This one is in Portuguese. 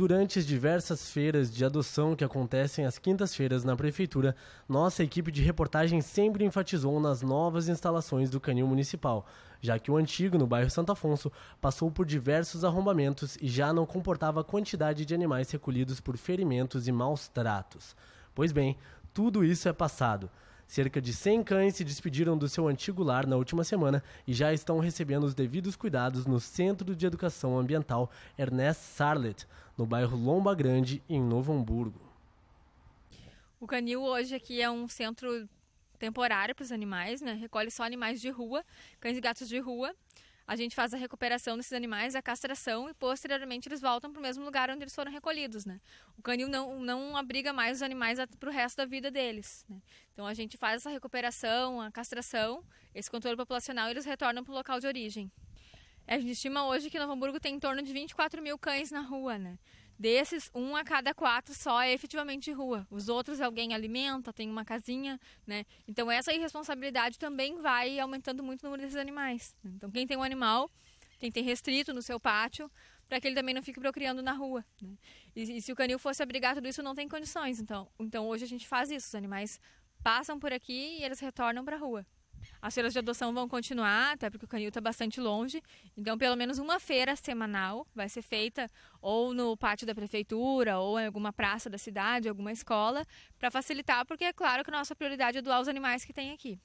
Durante as diversas feiras de adoção que acontecem às quintas-feiras na Prefeitura, nossa equipe de reportagem sempre enfatizou nas novas instalações do Canil Municipal, já que o antigo, no bairro Santo Afonso, passou por diversos arrombamentos e já não comportava a quantidade de animais recolhidos por ferimentos e maus tratos. Pois bem, tudo isso é passado. Cerca de 100 cães se despediram do seu antigo lar na última semana e já estão recebendo os devidos cuidados no Centro de Educação Ambiental Ernest Sarlet, no bairro Lomba Grande, em Novo Hamburgo. O canil hoje aqui é um centro temporário para os animais, né? Recolhe só animais de rua, cães e gatos de rua. A gente faz a recuperação desses animais, a castração e posteriormente eles voltam para o mesmo lugar onde eles foram recolhidos, né? O canil não, não abriga mais os animais para o resto da vida deles, né? Então a gente faz essa recuperação, a castração, esse controle populacional e eles retornam para o local de origem. A gente estima hoje que Novo Hamburgo tem em torno de 24 mil cães na rua, né? Desses, um a cada quatro só é efetivamente rua. Os outros alguém alimenta, tem uma casinha, né? Então essa irresponsabilidade também vai aumentando muito o número desses animais. Né? Então quem tem um animal tem que ter restrito no seu pátio para que ele também não fique procriando na rua. Né? E, e, se o canil fosse abrigar tudo isso, não tem condições. Então, então hoje a gente faz isso. Os animais passam por aqui e eles retornam para a rua. As feiras de adoção vão continuar, até porque o canil está bastante longe. Então, pelo menos uma feira semanal vai ser feita ou no pátio da prefeitura, ou em alguma praça da cidade, alguma escola, para facilitar, porque é claro que a nossa prioridade é doar os animais que tem aqui.